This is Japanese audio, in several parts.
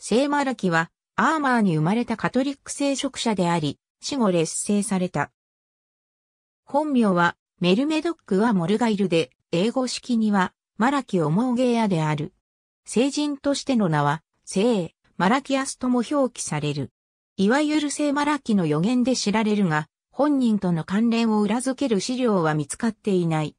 聖マラキは、アーマーに生まれたカトリック聖職者であり、死後劣勢された。本名は、メルメドックはモルガイルで、英語式には、マラキオモーゲーアである。聖人としての名は、聖、マラキアスとも表記される。いわゆる聖マラキの予言で知られるが、本人との関連を裏付ける資料は見つかっていない。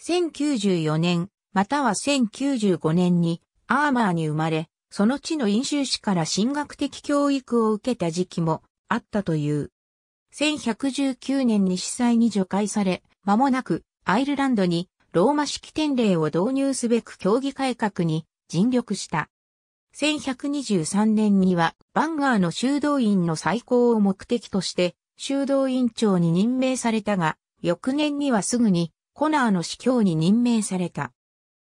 1094年、または1095年に、アーマーに生まれ、その地の飲州市から進学的教育を受けた時期もあったという。1119年に司祭に除外され、間もなくアイルランドにローマ式典礼を導入すべく協議改革に尽力した。1123年にはバンガーの修道院の再興を目的として修道院長に任命されたが、翌年にはすぐにコナーの司教に任命された。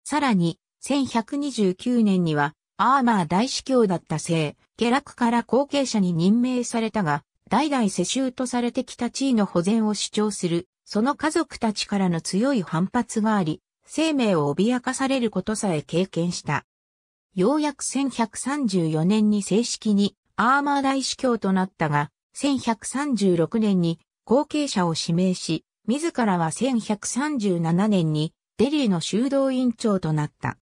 さらに、1129年にはアーマー大司教だった聖、下落から後継者に任命されたが、代々世襲とされてきた地位の保全を主張する、その家族たちからの強い反発があり、生命を脅かされることさえ経験した。ようやく1134年に正式にアーマー大司教となったが、1136年に後継者を指名し、自らは1137年にデリーの修道院長となった。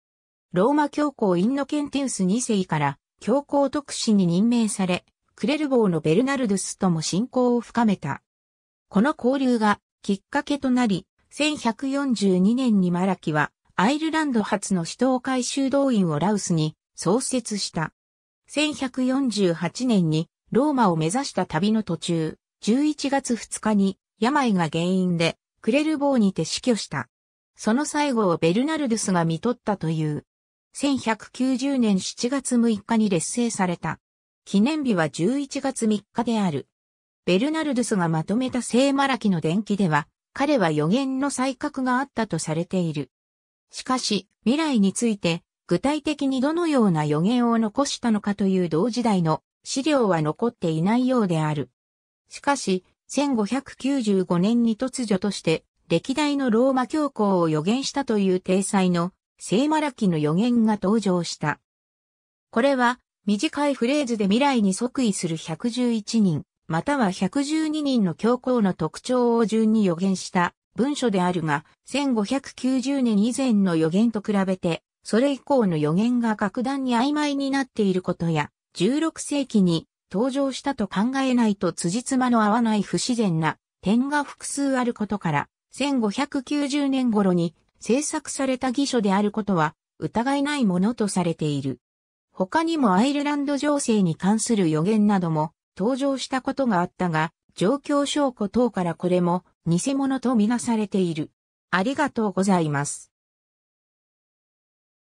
ローマ教皇インノケンティウス2世から教皇特使に任命され、クレルボーのベルナルドゥスとも信仰を深めた。この交流がきっかけとなり、1142年にマラキはアイルランド初の首都改修動員をラウスに創設した。1148年にローマを目指した旅の途中、11月2日に病が原因でクレルボーにて死去した。その最後をベルナルドゥスが見取ったという1190年7月6日に劣勢された。記念日は11月3日である。ベルナルドスがまとめた聖マラキの伝記では、彼は予言の才覚があったとされている。しかし、未来について、具体的にどのような予言を残したのかという同時代の資料は残っていないようである。しかし、1595年に突如として、歴代のローマ教皇を予言したという体裁の聖マラキの予言が登場した。これは、短いフレーズで未来に即位する111人、または112人の教皇の特徴を順に予言した文書であるが、1590年以前の予言と比べて、それ以降の予言が格段に曖昧になっていることや、16世紀に登場したと考えないと辻褄の合わない不自然な点が複数あることから、1590年頃に制作された義書であることは疑いないものとされている。他にもアイルランド情勢に関する予言なども登場したことがあったが、状況証拠等からこれも偽物とみなされている。ありがとうございます。